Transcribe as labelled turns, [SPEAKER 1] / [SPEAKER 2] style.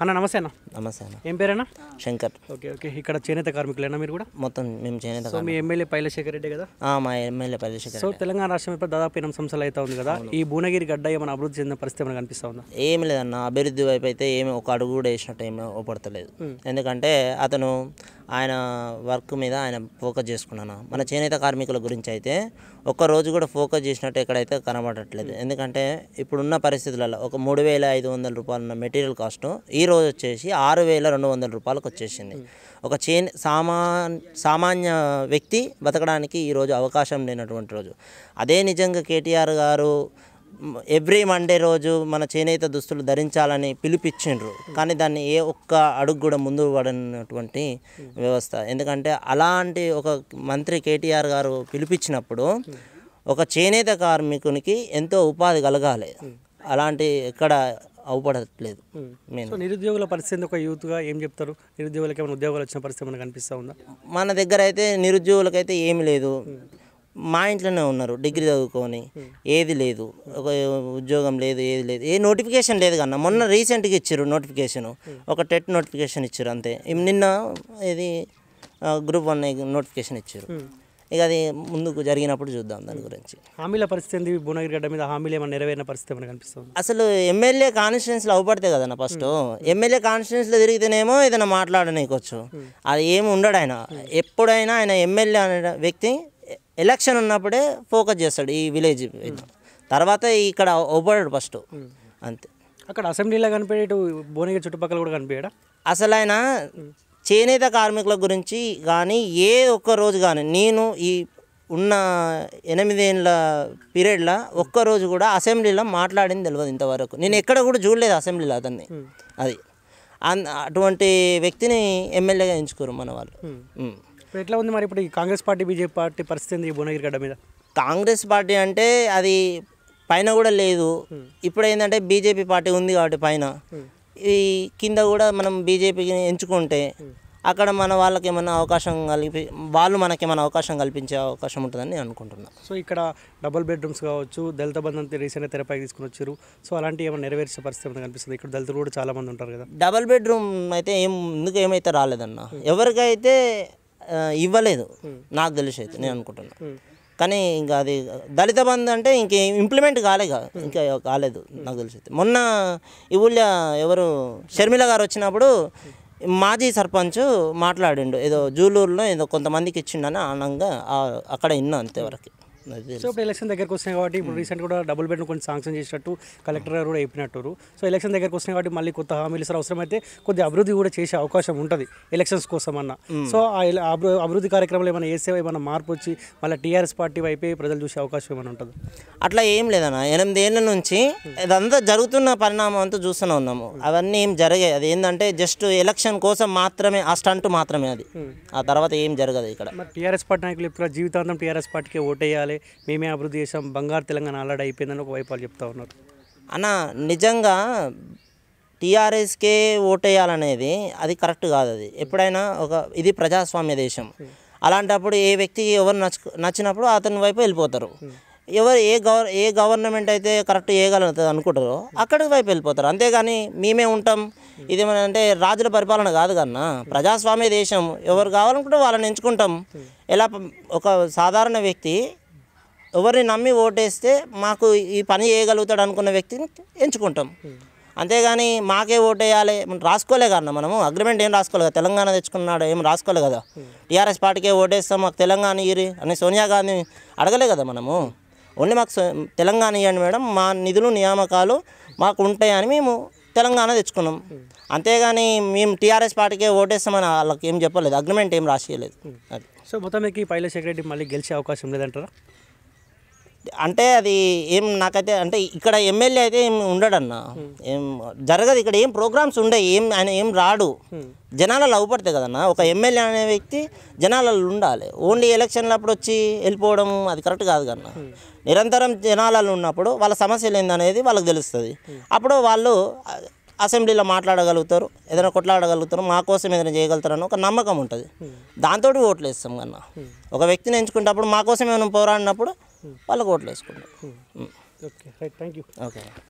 [SPEAKER 1] అన్న నమస్తే అన్న నమస్తే అన్న ఏం పేరేనా శంకర్ ఓకే ఓకే ఇక్కడ చేనేత కార్మికులేనా మీరు కూడా మొత్తం మేము చేనేత సో మీ ఎమ్మెల్యే పైలశేఖర్ రెడ్డి కదా మా ఎమ్మెల్యే పైలశేఖర్ సో తెలంగాణ రాష్ట్రం ఇప్పుడు దాదాపు ఎనిమిది సంవత్సరాలు అయితే ఉంది కదా ఈ భువనగిరి గడ్డ ఏమైనా అభివృద్ధి చెందిన పరిస్థితి ఏమైనా కనిపిస్తా ఉందా
[SPEAKER 2] ఏం లేదన్న అభివృద్ధి వైపు అయితే ఏమి ఒక అడుగు కూడా వేసినట్టు ఏమి ఉపడతలేదు ఎందుకంటే అతను ఆయన వర్క్ మీద ఆయన ఫోకస్ చేసుకున్నాను మన చేనేత కార్మికుల గురించి అయితే ఒక్క రోజు కూడా ఫోకస్ చేసినట్టు ఎక్కడైతే కనబడట్లేదు ఎందుకంటే ఇప్పుడున్న పరిస్థితులలో ఒక మూడు వేల ఐదు వందల రూపాయలున్న మెటీరియల్ కాస్ట్ ఈ ఈరోజు వచ్చేసి ఆరు వేల రెండు వందల రూపాయలకు వచ్చేసింది ఒక చే సామా సామాన్య వ్యక్తి బతకడానికి ఈరోజు అవకాశం లేనటువంటి రోజు అదే నిజంగా కేటీఆర్ గారు ఎవ్రీ మండే రోజు మన చేనేత దుస్తులు ధరించాలని పిలిపించిండ్రు కానీ దాన్ని ఏ ఒక్క అడుగు కూడా ముందు పడినటువంటి వ్యవస్థ ఎందుకంటే అలాంటి ఒక మంత్రి కేటీఆర్ గారు పిలిపించినప్పుడు ఒక చేనేత కార్మికునికి ఎంతో ఉపాధి కలగాలి అలాంటి ఇక్కడ అవపడట్లేదు మేము
[SPEAKER 1] నిరుద్యోగుల పరిస్థితి ఒక యూత్గా ఏం చెప్తారు నిరుద్యోగులకు ఏమైనా ఉద్యోగాలు వచ్చిన పరిస్థితి మనకు కనిపిస్తూ ఉందా
[SPEAKER 2] మన దగ్గర అయితే నిరుద్యోగులకైతే ఏమి లేదు మా ఇంట్లోనే ఉన్నారు డిగ్రీ చదువుకొని ఏది లేదు ఒక ఉద్యోగం లేదు ఏది లేదు ఏ నోటిఫికేషన్ లేదు కన్నా మొన్న రీసెంట్గా ఇచ్చారు నోటిఫికేషన్ ఒక టెట్ నోటిఫికేషన్ ఇచ్చారు అంతే నిన్న ఇది గ్రూప్ వన్ నోటిఫికేషన్ ఇచ్చారు ఇక అది ముందుకు జరిగినప్పుడు చూద్దాం దాని hmm. గురించి
[SPEAKER 1] హామీల పరిస్థితి ఏంది భువనగిరి గడ్డ మీద హామీలు ఏమైనా నెరవేరిన పరిస్థితి ఏమైనా కనిపిస్తుంది
[SPEAKER 2] అసలు ఎమ్మెల్యే కాన్స్టిట్యున్సీలో అవ్వబడతాయి కదన్నా ఫస్ట్ hmm. hmm. ఎమ్మెల్యే కాన్స్టిట్యున్సీలో తిరిగితేనేమో ఏదైనా మాట్లాడనీకొచ్చు అది ఏమి ఉండడు ఆయన ఎప్పుడైనా ఆయన ఎమ్మెల్యే అనే వ్యక్తి ఎలక్షన్ ఉన్నప్పుడే ఫోకస్ చేస్తాడు ఈ విలేజ్ తర్వాత ఇక్కడ అవ్వబడాడు ఫస్ట్ అంతే
[SPEAKER 1] అక్కడ అసెంబ్లీలో కనిపించేటు భువనగిరి
[SPEAKER 2] చుట్టుపక్కల కూడా కనిపించాడు అసలు ఆయన చేనేత కార్మికుల గురించి కానీ ఏ ఒక్క రోజు కానీ నేను ఈ ఉన్న ఎనిమిదేళ్ళ పీరియడ్లో ఒక్కరోజు కూడా అసెంబ్లీలో మాట్లాడింది తెలియదు ఇంతవరకు నేను ఎక్కడ కూడా చూడలేదు అసెంబ్లీలో అతన్ని అది అటువంటి వ్యక్తిని ఎమ్మెల్యేగా ఎంచుకోరు మన వాళ్ళు ఎట్లా ఉంది మరి ఇప్పుడు ఈ కాంగ్రెస్ పార్టీ బీజేపీ పార్టీ పరిస్థితి ఈ భువనగిరి గడ్డ మీద కాంగ్రెస్ పార్టీ అంటే అది పైన కూడా లేదు ఇప్పుడు ఏంటంటే బీజేపీ పార్టీ ఉంది కాబట్టి పైన ఈ కింద కూడా మనం బీజేపీని ఎంచుకుంటే అక్కడ మన వాళ్ళకి ఏమైనా అవకాశం కలిపి వాళ్ళు మనకి ఏమైనా అవకాశం కల్పించే అవకాశం ఉంటుందని నేను
[SPEAKER 1] అనుకుంటున్నాను సో ఇక్కడ డబుల్ బెడ్రూమ్స్ కావచ్చు దళిత బంధంతో రీసెంట్ తెరపై తీసుకుని వచ్చారు సో అలాంటి ఏమైనా నెరవేర్చే పరిస్థితి కనిపిస్తుంది ఇక్కడ దళితులు కూడా చాలామంది ఉంటారు కదా డబుల్ బెడ్రూమ్
[SPEAKER 2] అయితే ఏం ఎందుకు ఏమైతే రాలేదన్న ఎవరికైతే ఇవ్వలేదు నాకు తెలిసి అయితే నేను అనుకుంటున్నాను కానీ ఇంకా అది దళిత బంధు అంటే ఇంకే ఇంప్లిమెంట్ కాలే ఇంకా కాలేదు నాకు తెలిసి మొన్న ఈ ఎవరు షర్మిల గారు వచ్చినప్పుడు మాజీ సర్పంచ్ మాట్లాడిండు ఏదో జూలూరులో ఏదో కొంతమందికి ఇచ్చిండని ఆనందంగా అక్కడ విన్నా అంతేవరకు
[SPEAKER 1] సో ఇప్పుడు ఎలక్షన్ దగ్గరకు వస్తున్నాయి కాబట్టి ఇప్పుడు రీసెంట్ కూడా డబుల్ బెడ్ను కొన్ని సాంక్షన్ చేసినట్టు కలెక్టర్ గారు కూడా చెప్పినట్టు సో ఎలక్షన్ దగ్గరకు వస్తున్నాయి కాబట్టి మళ్ళీ కొత్త హామీలు సార్ అవసరమైతే కొద్ది అభివృద్ధి కూడా చేసే అవకాశం ఉంటుంది ఎలక్షన్స్ కోసం అన్న సో ఆ అభివృద్ధి కార్యక్రమాలు ఏమైనా వేసేవా ఏమైనా మార్పు వచ్చి మళ్ళీ టీఆర్ఎస్ పార్టీ వైపే ప్రజలు చూసే అవకాశం ఏమైనా ఉంటుంది అట్లా ఏం
[SPEAKER 2] లేదన్న ఎనిమిదేళ్ల నుంచి ఇదంతా జరుగుతున్న పరిణామం అంతా చూస్తూనే ఉన్నాము అవన్నీ ఏం జరిగాయి అది ఏంటంటే జస్ట్ ఎలక్షన్ కోసం మాత్రమే ఆ స్టంట్ మాత్రమే అది ఆ తర్వాత ఏం జరగదు ఇక్కడ
[SPEAKER 1] టీఆర్ఎస్ పార్టీ నాయకులు ఇప్పుడు జీవితాంతం టీఆర్ఎస్ పార్టీకి ఓటేయాలి చేయాలి మేమే అభివృద్ధి చేసాం బంగారు తెలంగాణ ఆల్రెడీ అయిపోయిందని ఒక వైపు చెప్తా ఉన్నారు అన్న నిజంగా టీఆర్ఎస్కే
[SPEAKER 2] ఓటేయాలనేది అది కరెక్ట్ కాదు అది ఎప్పుడైనా ఒక ఇది ప్రజాస్వామ్య దేశం అలాంటప్పుడు ఏ వ్యక్తికి ఎవరు నచ్చినప్పుడు అతని వైపు వెళ్ళిపోతారు ఎవరు ఏ గవర్ ఏ గవర్నమెంట్ అయితే కరెక్ట్ చేయగలుగుతుంది అనుకుంటారో అక్కడికి వైపు వెళ్ళిపోతారు అంతేగాని మేమే ఉంటాం ఇది అంటే రాజుల పరిపాలన కాదు కన్నా ప్రజాస్వామ్య దేశం ఎవరు కావాలనుకుంటే వాళ్ళని ఎంచుకుంటాం ఎలా ఒక సాధారణ వ్యక్తి ఎవరిని నమ్మి ఓటేస్తే మాకు ఈ పని చేయగలుగుతాడు అనుకున్న వ్యక్తిని ఎంచుకుంటాం అంతేగాని మాకే ఓటేయాలి మనం రాసుకోలే కదన్న మనము అగ్రిమెంట్ ఏం రాసుకోలేదు కదా తెలంగాణ తెచ్చుకున్నాడు ఏం రాసుకోలేదు కదా టీఆర్ఎస్ పార్టీకే ఓటేస్తాం మాకు తెలంగాణ ఇయ్యి అని సోనియా గాంధీ అడగలే కదా మనము ఓన్లీ మాకు తెలంగాణ ఇవ్వండి మేడం మా నిధులు నియామకాలు మాకు ఉంటాయని మేము తెలంగాణ తెచ్చుకున్నాం అంతేగాని మేము టీఆర్ఎస్ పార్టీకే ఓటేస్తామని వాళ్ళకి ఏం చెప్పలేదు అగ్రిమెంట్ ఏం రాసియలేదు అది సో మొత్తానికి పైల సెక్రటరీ మళ్ళీ గెలిచే అవకాశం లేదంటారా అంటే అది ఏం నాకైతే అంటే ఇక్కడ ఎమ్మెల్యే అయితే ఏం ఉండడన్న ఏం జరగదు ఇక్కడ ఏం ప్రోగ్రామ్స్ ఉండే ఏం ఆయన ఏం రాడు జనాల అవుపడతాయి కదన్న ఒక ఎమ్మెల్యే అనే వ్యక్తి జనాలలో ఉండాలి ఓన్లీ ఎలక్షన్లు అప్పుడు వచ్చి వెళ్ళిపోవడం అది కరెక్ట్ కాదు కన్నా నిరంతరం జనాలలో ఉన్నప్పుడు వాళ్ళ సమస్యలు ఏందనేది వాళ్ళకి తెలుస్తుంది అప్పుడు వాళ్ళు అసెంబ్లీలో మాట్లాడగలుగుతారు ఏదైనా కొట్లాడగలుగుతారు మా కోసం ఏదైనా చేయగలుగుతారని ఒక నమ్మకం ఉంటుంది దాంతో ఓట్లు వేస్తాం కన్నా ఒక వ్యక్తిని ఎంచుకుంటప్పుడు మా కోసం ఏమైనా పోరాడినప్పుడు వాళ్ళకి ఓట్లు వేసుకుంటాం
[SPEAKER 1] okay right thank you okay